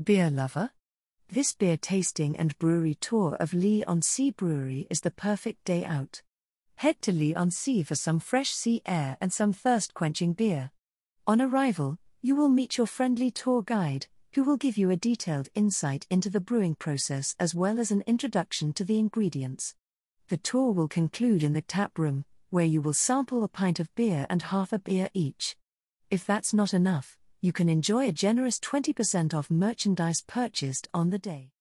Beer lover? This beer tasting and brewery tour of Lee on Sea Brewery is the perfect day out. Head to Lee on Sea for some fresh sea air and some thirst quenching beer. On arrival, you will meet your friendly tour guide, who will give you a detailed insight into the brewing process as well as an introduction to the ingredients. The tour will conclude in the tap room, where you will sample a pint of beer and half a beer each. If that's not enough, you can enjoy a generous 20% off merchandise purchased on the day.